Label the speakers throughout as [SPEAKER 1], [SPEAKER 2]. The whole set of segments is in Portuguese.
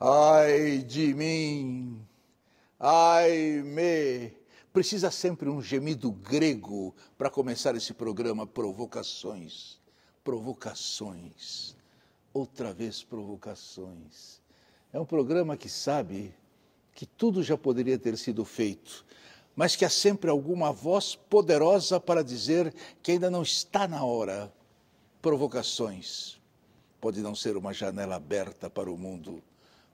[SPEAKER 1] Ai de mim, ai me. Precisa sempre um gemido grego para começar esse programa. Provocações, provocações, outra vez provocações. É um programa que sabe que tudo já poderia ter sido feito, mas que há sempre alguma voz poderosa para dizer que ainda não está na hora. Provocações pode não ser uma janela aberta para o mundo,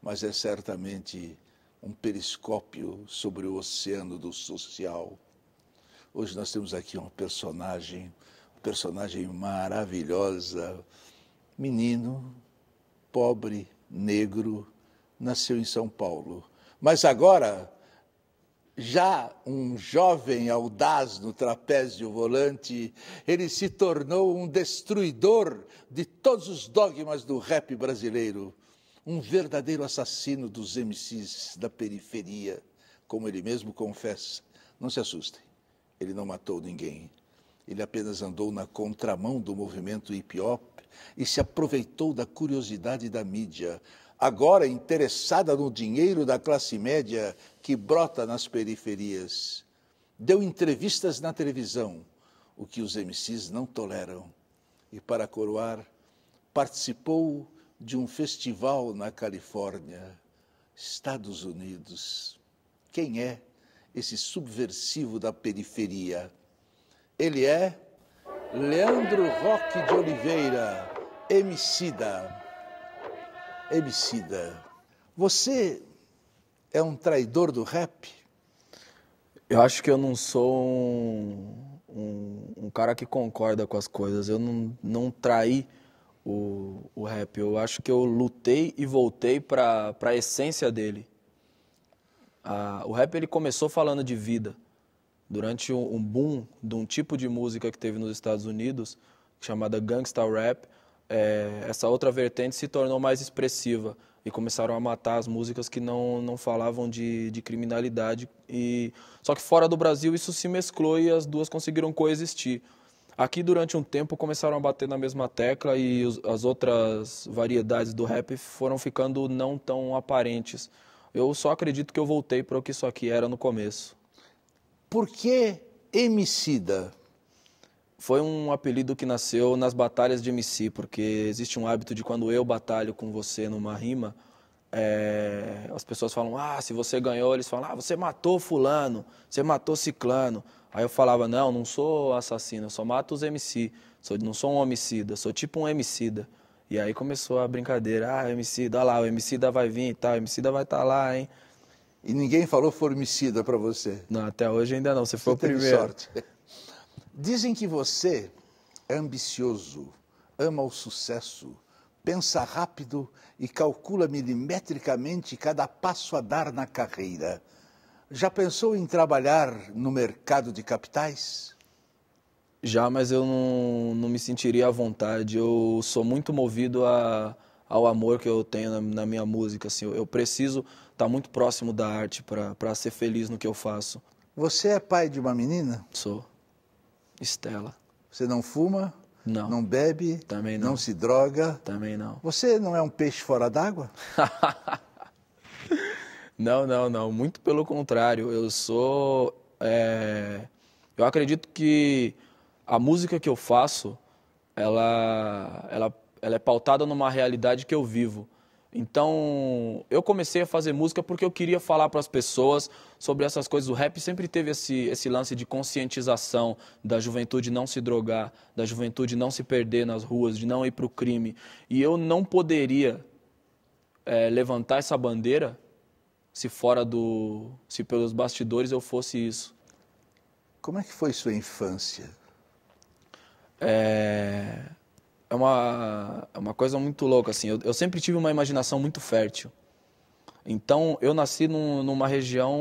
[SPEAKER 1] mas é certamente um periscópio sobre o oceano do social. Hoje nós temos aqui uma personagem, uma personagem maravilhosa, menino, pobre, negro, nasceu em São Paulo, mas agora já um jovem audaz no trapézio volante, ele se tornou um destruidor de todos os dogmas do rap brasileiro, um verdadeiro assassino dos MCs da periferia, como ele mesmo confessa. Não se assustem, ele não matou ninguém. Ele apenas andou na contramão do movimento hip hop e se aproveitou da curiosidade da mídia agora interessada no dinheiro da classe média que brota nas periferias. Deu entrevistas na televisão, o que os MCs não toleram. E para coroar, participou de um festival na Califórnia, Estados Unidos. Quem é esse subversivo da periferia? Ele é Leandro Roque de Oliveira, Emicida. Emicida, você
[SPEAKER 2] é um traidor do rap? Eu acho que eu não sou um, um, um cara que concorda com as coisas. Eu não, não traí o, o rap. Eu acho que eu lutei e voltei para a essência dele. Ah, o rap ele começou falando de vida. Durante um, um boom de um tipo de música que teve nos Estados Unidos, chamada gangsta rap, é, essa outra vertente se tornou mais expressiva e começaram a matar as músicas que não, não falavam de, de criminalidade. E só que fora do Brasil isso se mesclou e as duas conseguiram coexistir. Aqui durante um tempo começaram a bater na mesma tecla e os, as outras variedades do rap foram ficando não tão aparentes. Eu só acredito que eu voltei para o que isso aqui era no começo. Por que Emicida? foi um apelido que nasceu nas batalhas de MC, porque existe um hábito de quando eu batalho com você numa rima, é, as pessoas falam, ah, se você ganhou, eles falam, ah, você matou fulano, você matou ciclano. Aí eu falava, não, não sou assassino, eu só mato os MC, sou, não sou um homicida, sou tipo um homicida. E aí começou a brincadeira, ah, homicida, olha lá, o homicida vai vir e tal, o homicida vai estar tá lá, hein. E ninguém falou formicida para você? Não, até hoje ainda não, você, você foi o primeiro. sorte.
[SPEAKER 1] Dizem que você é ambicioso, ama o sucesso, pensa rápido e calcula milimetricamente cada passo a dar na carreira. Já pensou em trabalhar no mercado de capitais?
[SPEAKER 2] Já, mas eu não, não me sentiria à vontade. Eu sou muito movido a, ao amor que eu tenho na, na minha música. Assim, eu, eu preciso estar tá muito próximo da arte para ser feliz no que eu faço.
[SPEAKER 1] Você é pai de uma menina? Sou. Estela. Você não fuma? Não. Não bebe? Também não. Não se droga? Também não. Você não é um peixe fora d'água?
[SPEAKER 2] não, não, não. Muito pelo contrário. Eu sou. É... Eu acredito que a música que eu faço, ela, ela, ela é pautada numa realidade que eu vivo. Então, eu comecei a fazer música porque eu queria falar para as pessoas sobre essas coisas. O rap sempre teve esse, esse lance de conscientização da juventude não se drogar, da juventude não se perder nas ruas, de não ir para o crime. E eu não poderia é, levantar essa bandeira se fora do. se pelos bastidores eu fosse isso. Como é que foi sua infância? É é uma, é uma coisa muito louca, assim. Eu, eu, sempre tive uma imaginação muito fértil. Então, eu nasci num, numa região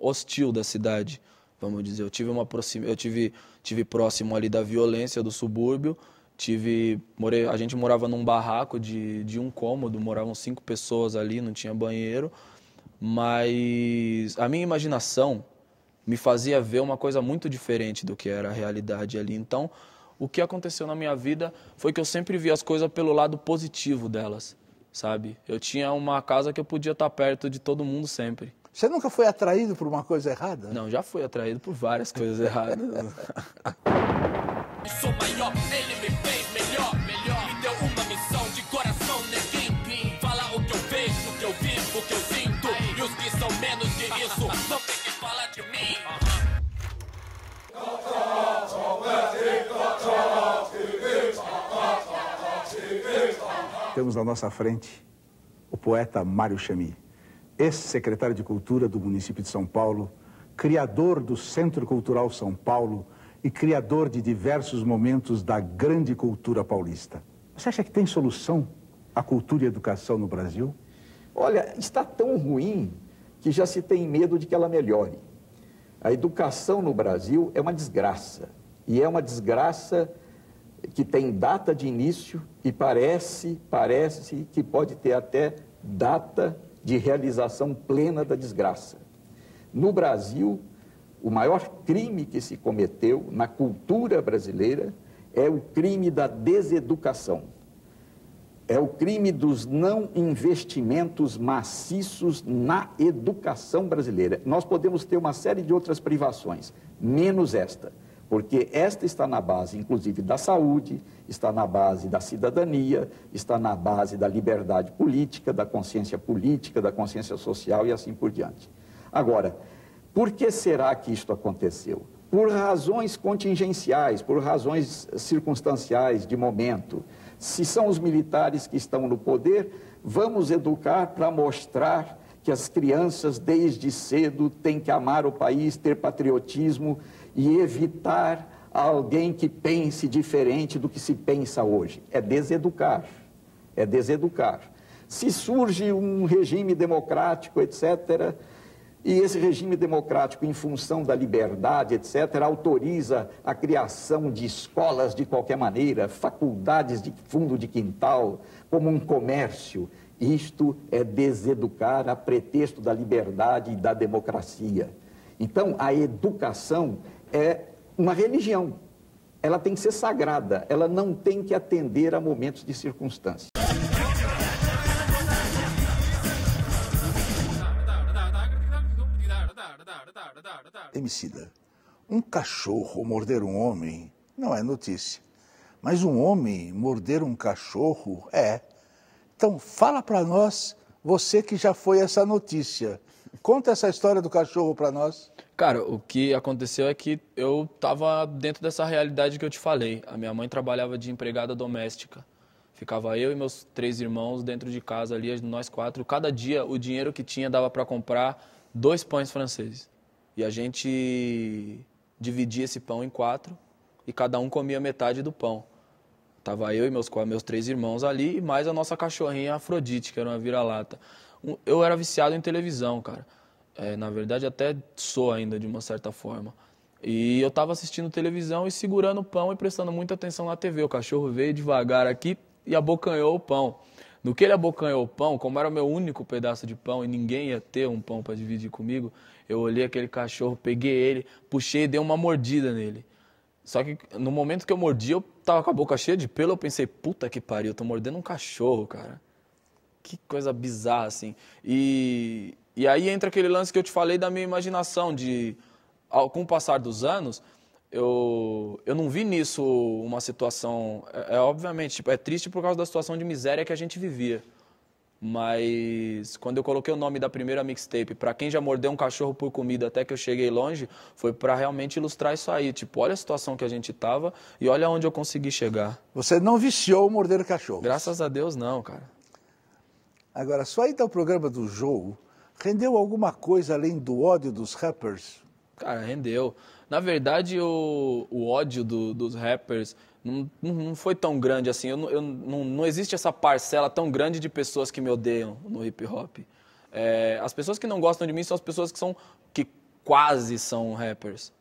[SPEAKER 2] hostil da cidade, vamos dizer. Eu tive uma eu tive, tive próximo ali da violência do subúrbio. Tive, morei, a gente morava num barraco de, de um cômodo, moravam cinco pessoas ali, não tinha banheiro. Mas a minha imaginação me fazia ver uma coisa muito diferente do que era a realidade ali. Então, o que aconteceu na minha vida foi que eu sempre vi as coisas pelo lado positivo delas, sabe? Eu tinha uma casa que eu podia estar perto de todo mundo sempre. Você nunca foi atraído por uma coisa errada? Não, já fui atraído por várias coisas erradas. Sou maior, ele me fez melhor, melhor. Me deu uma missão de coração, nesse ninguém Fala o que eu vejo, o que eu vivo, o que eu sinto. E os que são menos que isso, não tem que falar de mim.
[SPEAKER 1] Temos na nossa frente o poeta Mário Chami, ex-secretário de Cultura do município de São Paulo, criador do Centro Cultural São Paulo e criador de diversos momentos da grande cultura paulista. Você acha que tem solução à cultura e educação no Brasil? Olha, está tão ruim
[SPEAKER 3] que já se tem medo de que ela melhore. A educação no Brasil é uma desgraça. E é uma desgraça que tem data de início e parece, parece que pode ter até data de realização plena da desgraça. No Brasil, o maior crime que se cometeu na cultura brasileira é o crime da deseducação. É o crime dos não investimentos maciços na educação brasileira. Nós podemos ter uma série de outras privações, menos esta porque esta está na base, inclusive, da saúde, está na base da cidadania, está na base da liberdade política, da consciência política, da consciência social e assim por diante. Agora, por que será que isto aconteceu? Por razões contingenciais, por razões circunstanciais de momento. Se são os militares que estão no poder, vamos educar para mostrar que as crianças desde cedo têm que amar o país, ter patriotismo e evitar alguém que pense diferente do que se pensa hoje. É deseducar. É deseducar. Se surge um regime democrático, etc., e esse regime democrático, em função da liberdade, etc., autoriza a criação de escolas de qualquer maneira, faculdades de fundo de quintal, como um comércio. Isto é deseducar a pretexto da liberdade e da democracia. Então, a educação é uma religião. Ela tem que ser sagrada, ela não tem que atender a momentos de
[SPEAKER 1] circunstância. Emicida, um cachorro morder um homem não é notícia. Mas um homem morder um cachorro é. Então fala para nós, você que já foi essa notícia. Conta essa história do cachorro para nós.
[SPEAKER 2] Cara, o que aconteceu é que eu estava dentro dessa realidade que eu te falei. A minha mãe trabalhava de empregada doméstica. Ficava eu e meus três irmãos dentro de casa ali, nós quatro. Cada dia o dinheiro que tinha dava para comprar dois pães franceses. E a gente dividia esse pão em quatro e cada um comia metade do pão. Tava eu e meus, meus três irmãos ali, e mais a nossa cachorrinha Afrodite, que era uma vira-lata. Eu era viciado em televisão, cara. É, na verdade, até sou ainda, de uma certa forma. E eu estava assistindo televisão e segurando o pão e prestando muita atenção na TV. O cachorro veio devagar aqui e abocanhou o pão. No que ele abocanhou o pão, como era o meu único pedaço de pão e ninguém ia ter um pão para dividir comigo, eu olhei aquele cachorro, peguei ele, puxei e dei uma mordida nele. Só que no momento que eu mordi, eu tava com a boca cheia de pelo, eu pensei, puta que pariu, eu tô mordendo um cachorro, cara. Que coisa bizarra, assim. E e aí entra aquele lance que eu te falei da minha imaginação, de ao, com o passar dos anos, eu, eu não vi nisso uma situação. É, é obviamente, tipo, é triste por causa da situação de miséria que a gente vivia. Mas quando eu coloquei o nome da primeira mixtape, para quem já mordeu um cachorro por comida até que eu cheguei longe, foi para realmente ilustrar isso aí. Tipo, olha a situação que a gente tava e olha onde eu consegui chegar.
[SPEAKER 1] Você não viciou o morder o cachorro?
[SPEAKER 2] Graças a Deus, não, cara.
[SPEAKER 1] Agora, só tá o programa do jogo, Rendeu alguma coisa além do ódio dos rappers?
[SPEAKER 2] Cara, rendeu. Na verdade, o, o ódio do, dos rappers não, não foi tão grande assim. Eu, eu, não, não existe essa parcela tão grande de pessoas que me odeiam no hip hop. É, as pessoas que não gostam de mim são as pessoas que são que quase são rappers,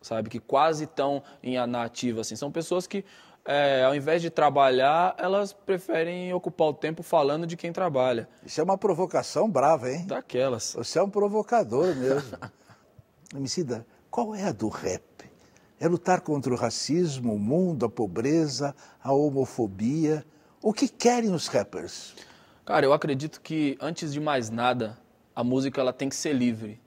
[SPEAKER 2] sabe? Que quase estão em nativa, assim. São pessoas que é, ao invés de trabalhar, elas preferem ocupar o tempo falando de quem trabalha. Isso é uma provocação brava, hein? Daquelas.
[SPEAKER 1] Você é um provocador mesmo. Emicida, qual é a do rap? É lutar contra o racismo, o mundo, a pobreza, a homofobia. O que querem os rappers?
[SPEAKER 2] Cara, eu acredito que, antes de mais nada, a música ela tem que ser livre.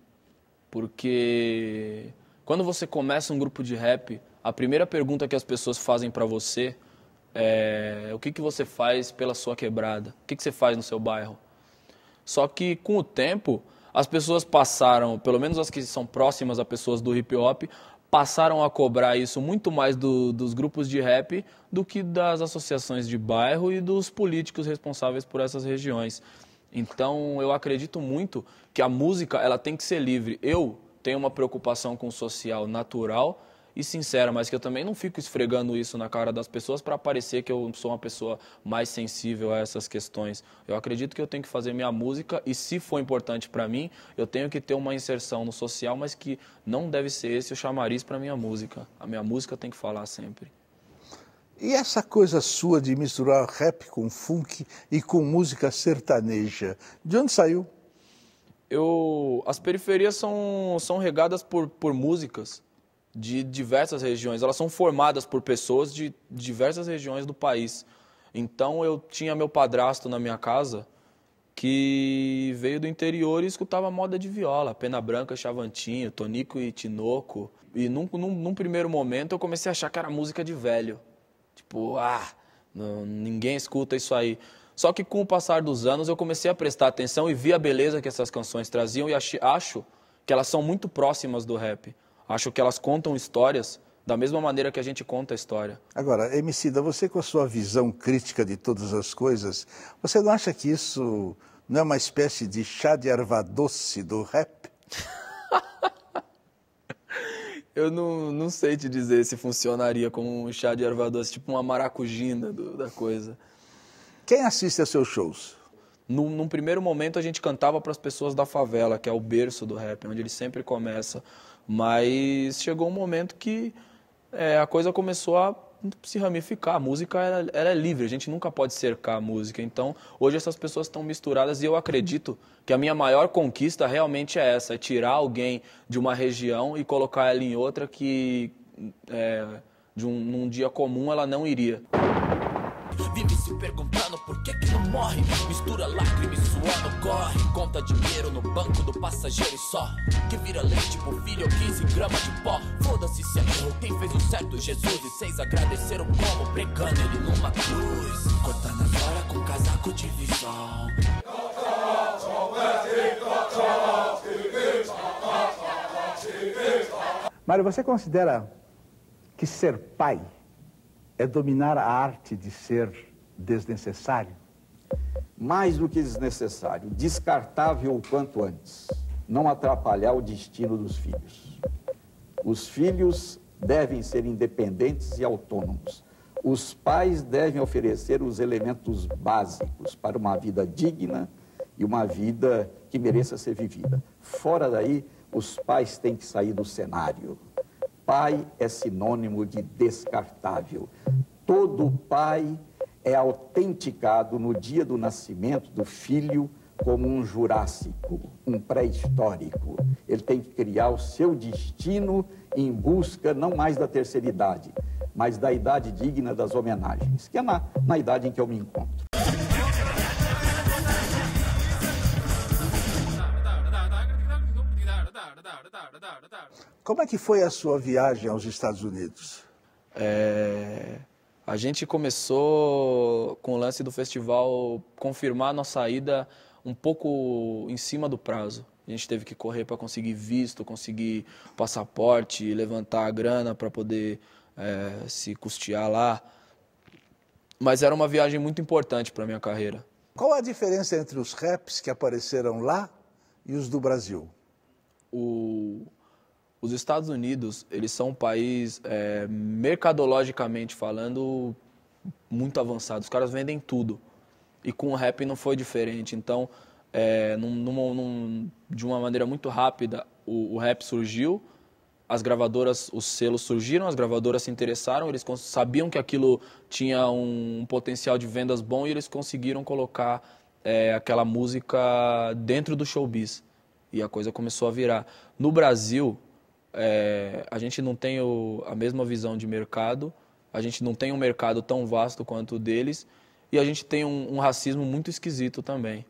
[SPEAKER 2] Porque quando você começa um grupo de rap, a primeira pergunta que as pessoas fazem para você é o que, que você faz pela sua quebrada? O que, que você faz no seu bairro? Só que com o tempo, as pessoas passaram, pelo menos as que são próximas a pessoas do hip hop, passaram a cobrar isso muito mais do, dos grupos de rap do que das associações de bairro e dos políticos responsáveis por essas regiões. Então, eu acredito muito que a música ela tem que ser livre. Eu tenho uma preocupação com o social natural, e sincera, mas que eu também não fico esfregando isso na cara das pessoas para parecer que eu sou uma pessoa mais sensível a essas questões. Eu acredito que eu tenho que fazer minha música e se for importante para mim, eu tenho que ter uma inserção no social, mas que não deve ser esse o chamariz para minha música. A minha música tem que falar sempre.
[SPEAKER 1] E essa coisa sua de misturar rap com funk e com música sertaneja, de onde saiu?
[SPEAKER 2] Eu, as periferias são, são regadas por, por músicas de diversas regiões. Elas são formadas por pessoas de diversas regiões do país. Então eu tinha meu padrasto na minha casa que veio do interior e escutava moda de viola, Pena Branca, Chavantinho, Tonico e Tinoco. E num, num, num primeiro momento eu comecei a achar que era música de velho. Tipo, ah, não, ninguém escuta isso aí. Só que com o passar dos anos eu comecei a prestar atenção e vi a beleza que essas canções traziam e acho que elas são muito próximas do rap. Acho que elas contam histórias da mesma maneira que a gente conta a história.
[SPEAKER 1] Agora, Emicida, você com a sua visão crítica de todas as coisas, você não acha que isso não é uma espécie de chá de erva doce
[SPEAKER 2] do rap? Eu não, não sei te dizer se funcionaria como um chá de erva doce, tipo uma maracujina do, da coisa. Quem assiste a seus shows? Num, num primeiro momento a gente cantava para as pessoas da favela, que é o berço do rap, onde ele sempre começa. Mas chegou um momento que é, a coisa começou a se ramificar. A música era, era, livre, a gente nunca pode cercar a música. Então, hoje essas pessoas estão misturadas e eu acredito que a minha maior conquista realmente é essa: é tirar alguém de uma região e colocar ela em outra que é, de um, num dia comum ela não iria. Vive se perguntando por que, que não morre? Mistura lágrima e suor no corre. Conta dinheiro no banco do passageiro e só. Que vira leite por filho ou 15 gramas de pó. Foda-se se errou, é quem fez o certo? Jesus. E seis agradeceram como? Pregando ele numa cruz. Cortando agora com casaco de visão.
[SPEAKER 1] Mário, você considera que ser pai é dominar a arte de ser desnecessário?
[SPEAKER 3] Mais do que desnecessário, descartável o quanto antes. Não atrapalhar o destino dos filhos. Os filhos devem ser independentes e autônomos. Os pais devem oferecer os elementos básicos para uma vida digna e uma vida que mereça ser vivida. Fora daí, os pais têm que sair do cenário. Pai é sinônimo de descartável. Todo pai é autenticado no dia do nascimento do filho como um jurássico, um pré-histórico. Ele tem que criar o seu destino em busca não mais da terceira idade, mas da idade digna das homenagens, que é na, na idade em que eu me encontro.
[SPEAKER 2] Como é que foi a sua viagem aos Estados Unidos? É... A gente começou com o lance do festival confirmar a nossa ida um pouco em cima do prazo. A gente teve que correr para conseguir visto, conseguir passaporte, levantar a grana para poder é, se custear lá. Mas era uma viagem muito importante para minha carreira.
[SPEAKER 1] Qual a diferença entre os raps que apareceram lá e os do Brasil?
[SPEAKER 2] O os Estados Unidos, eles são um país, é, mercadologicamente falando, muito avançado. Os caras vendem tudo. E com o rap não foi diferente. Então, é, num, num, num, de uma maneira muito rápida, o, o, rap surgiu, as gravadoras, os selos surgiram, as gravadoras se interessaram, eles sabiam que aquilo tinha um, um potencial de vendas bom e eles conseguiram colocar é, aquela música dentro do showbiz. E a coisa começou a virar. No Brasil, é, a gente não tem o, a mesma visão de mercado, a gente não tem um mercado tão vasto quanto o deles, e a gente tem um, um racismo muito esquisito também,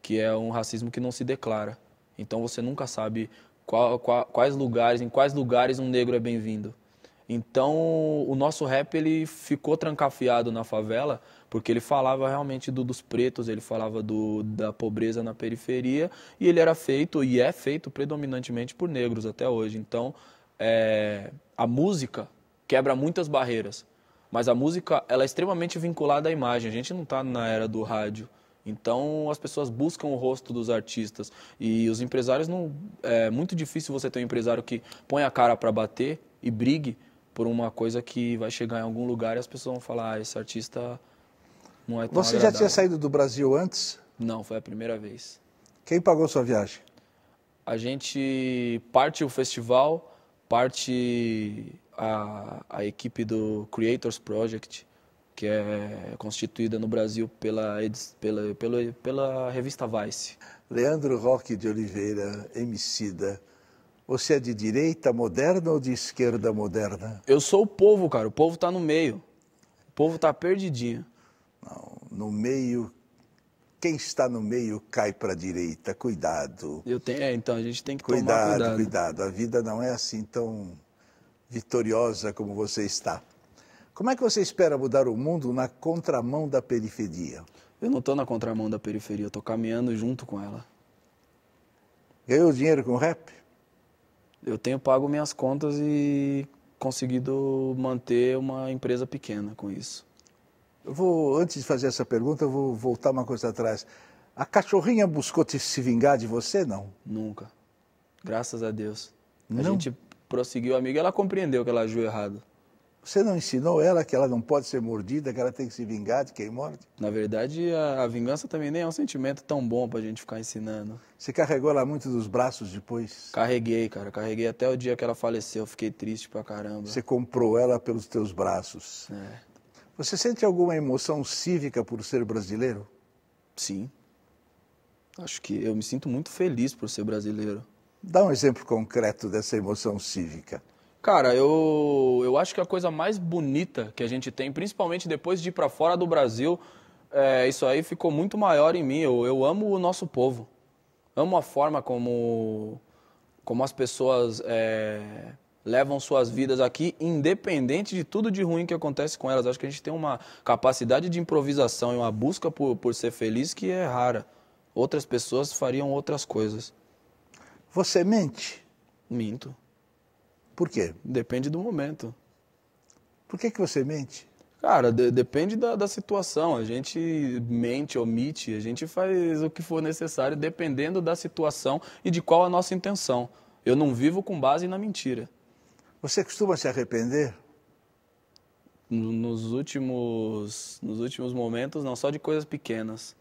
[SPEAKER 2] que é um racismo que não se declara. Então você nunca sabe qual, qual, quais lugares, em quais lugares um negro é bem-vindo. Então, o nosso rap ele ficou trancafiado na favela, porque ele falava realmente do, dos pretos, ele falava do, da pobreza na periferia, e ele era feito e é feito predominantemente por negros até hoje. Então, é, a música quebra muitas barreiras, mas a música ela é extremamente vinculada à imagem. A gente não está na era do rádio. Então as pessoas buscam o rosto dos artistas e os empresários não é muito difícil você ter um empresário que põe a cara para bater e brigue por uma coisa que vai chegar em algum lugar e as pessoas vão falar, ah, esse artista não é tão Você agradável. já tinha
[SPEAKER 1] saído do Brasil antes? Não, foi a primeira vez. Quem pagou sua viagem?
[SPEAKER 2] A gente parte o festival, parte a, a equipe do Creators Project, que é constituída no Brasil pela, pela, pela, pela revista Vice. Leandro Roque de Oliveira,
[SPEAKER 1] Emicida, você é de direita moderna ou de esquerda moderna? Eu sou o povo, cara. O povo está no meio. O povo está perdidinho. Não, no meio. Quem está no meio cai para a direita. Cuidado.
[SPEAKER 2] Eu tenho, é, então a gente tem que cuidado, tomar
[SPEAKER 1] cuidado. Cuidado, A vida não é assim tão vitoriosa como você está. Como é que você espera mudar o mundo na contramão da periferia?
[SPEAKER 2] Eu não estou na contramão da periferia, eu estou caminhando junto com ela. Ganhou dinheiro com o rap? eu tenho pago minhas contas e conseguido manter uma empresa pequena com isso. Eu vou, antes de fazer essa pergunta,
[SPEAKER 1] eu vou voltar uma coisa atrás. A cachorrinha buscou te, se vingar de você, não? Nunca.
[SPEAKER 2] Graças a Deus. Não? A gente prosseguiu amiga, ela compreendeu que ela agiu errado.
[SPEAKER 1] Você não ensinou ela que ela não pode ser mordida, que ela tem que se vingar de quem morde?
[SPEAKER 2] Na verdade, a, a vingança também nem é um sentimento tão bom para a gente ficar ensinando. Você carregou ela muito dos braços depois? Carreguei, cara. Carreguei até o dia que ela faleceu. Fiquei triste pra caramba. Você
[SPEAKER 1] comprou ela pelos teus braços. É. Você sente alguma emoção cívica por ser brasileiro? Sim. Acho que eu me sinto muito feliz por ser brasileiro. Dá um exemplo concreto dessa emoção cívica.
[SPEAKER 2] Cara, eu, eu acho que a coisa mais bonita que a gente tem, principalmente depois de ir para fora do Brasil, é, isso aí ficou muito maior em mim. Eu, eu amo o nosso povo. Amo a forma como, como as pessoas é, levam suas vidas aqui, independente de tudo de ruim que acontece com elas. Acho que a gente tem uma capacidade de improvisação e uma busca por, por ser feliz que é rara. Outras pessoas fariam outras coisas. Você mente? Minto. Por quê? Depende do momento. Por que, que você mente? Cara, de, depende da, da, situação. A gente mente, omite, a gente faz o que for necessário, dependendo da situação e de qual a nossa intenção. Eu não vivo com base na mentira. Você costuma se arrepender? Nos últimos, nos últimos momentos, não só de coisas pequenas.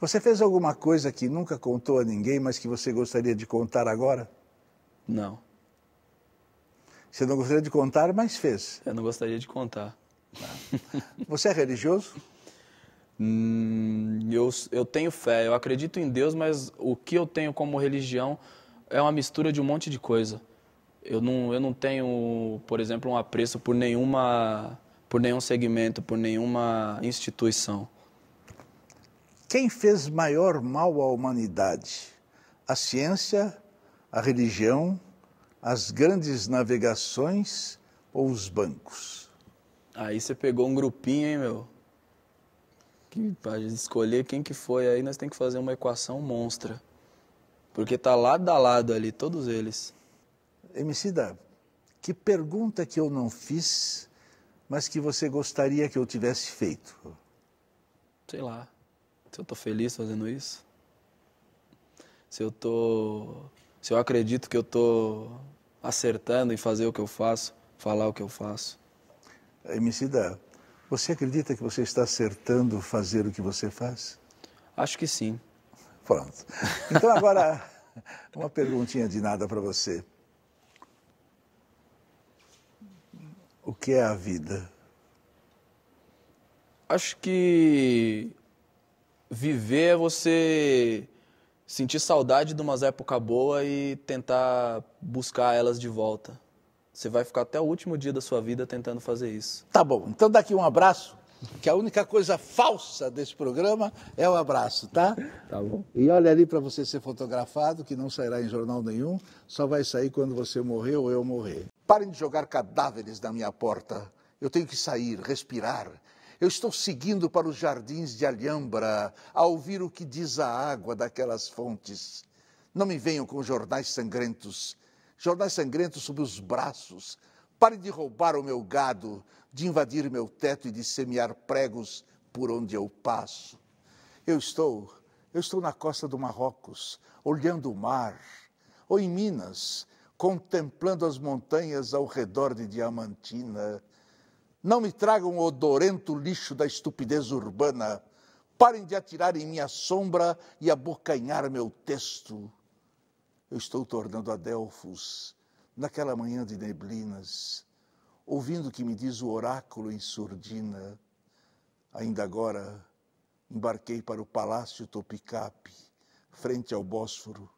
[SPEAKER 1] Você fez alguma coisa que nunca contou a ninguém, mas que você gostaria de contar agora? Não. Você não gostaria de contar,
[SPEAKER 2] mas fez. Eu não gostaria de contar. Ah. Você é religioso? Hum, eu, eu tenho fé, eu acredito em Deus, mas o que eu tenho como religião é uma mistura de um monte de coisa. Eu não, eu não tenho, por exemplo, um apreço por nenhuma, por nenhum segmento, por nenhuma instituição.
[SPEAKER 1] Quem fez maior mal à humanidade? A ciência, a religião as grandes navegações
[SPEAKER 2] ou os bancos? Aí você pegou um grupinho, hein, meu? Que pra escolher quem que foi, aí nós tem que fazer uma equação monstra. Porque tá lado a lado ali, todos eles. Emicida, que pergunta que
[SPEAKER 1] eu não fiz, mas que você gostaria que eu tivesse feito?
[SPEAKER 2] Sei lá. Se eu tô feliz fazendo isso? Se eu tô se eu acredito que eu estou acertando em fazer o que eu faço, falar o que eu faço.
[SPEAKER 1] Emicida, eh, você acredita que você está acertando fazer o que você faz? Acho que sim. Pronto. Então agora uma perguntinha de nada para você. O que é a vida?
[SPEAKER 2] Acho que viver é você sentir saudade de umas épocas boas e tentar buscar elas de volta. Você vai ficar até o último dia da sua vida tentando fazer isso. Tá bom. Então daqui um abraço, que a única coisa falsa
[SPEAKER 1] desse programa é o abraço, tá? Tá bom. E olha ali para você ser fotografado, que não sairá em jornal nenhum, só vai sair quando você morrer ou eu morrer. Parem de jogar cadáveres na minha porta. Eu tenho que sair, respirar eu estou seguindo para os jardins de Alhambra a ouvir o que diz a água daquelas fontes. Não me venham com jornais sangrentos, jornais sangrentos sob os braços. Pare de roubar o meu gado, de invadir meu teto e de semear pregos por onde eu passo. Eu estou, eu estou na costa do Marrocos, olhando o mar, ou em Minas, contemplando as montanhas ao redor de Diamantina não me tragam o odorento lixo da estupidez urbana. Parem de atirar em minha sombra e abocanhar meu texto. Eu estou tornando a Delfos, naquela manhã de neblinas, ouvindo o que me diz o oráculo em surdina. Ainda agora embarquei para o Palácio Topicape, frente ao Bósforo.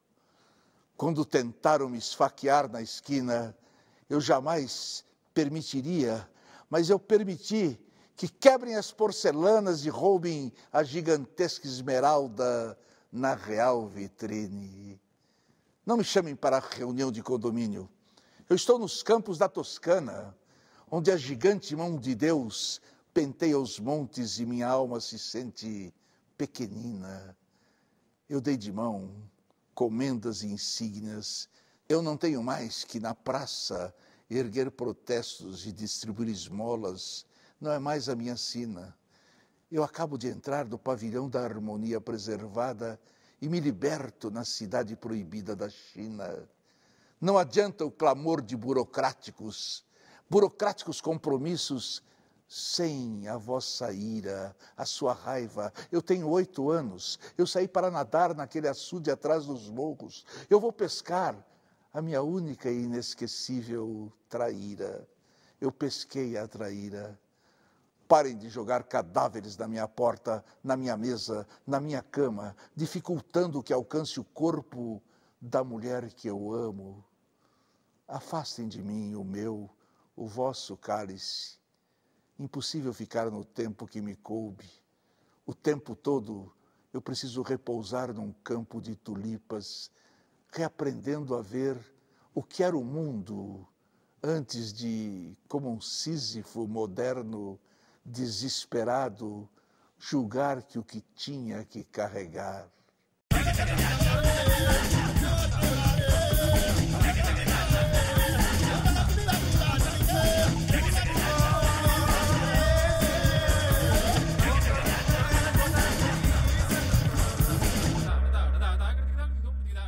[SPEAKER 1] Quando tentaram me esfaquear na esquina, eu jamais permitiria mas eu permiti que quebrem as porcelanas e roubem a gigantesca esmeralda na real vitrine. Não me chamem para a reunião de condomínio. Eu estou nos campos da Toscana, onde a gigante mão de Deus penteia os montes e minha alma se sente pequenina. Eu dei de mão comendas e insígnias. Eu não tenho mais que na praça erguer protestos e distribuir esmolas não é mais a minha sina. Eu acabo de entrar do pavilhão da harmonia preservada e me liberto na cidade proibida da China. Não adianta o clamor de burocráticos, burocráticos compromissos sem a vossa ira, a sua raiva. Eu tenho oito anos, eu saí para nadar naquele açude atrás dos morros, eu vou pescar, a minha única e inesquecível traíra. Eu pesquei a traíra. Parem de jogar cadáveres na minha porta, na minha mesa, na minha cama, dificultando que alcance o corpo da mulher que eu amo. Afastem de mim o meu, o vosso cálice. Impossível ficar no tempo que me coube. O tempo todo eu preciso repousar num campo de tulipas reaprendendo a ver o que era o mundo antes de, como um Sísifo moderno, desesperado, julgar que o que tinha que carregar.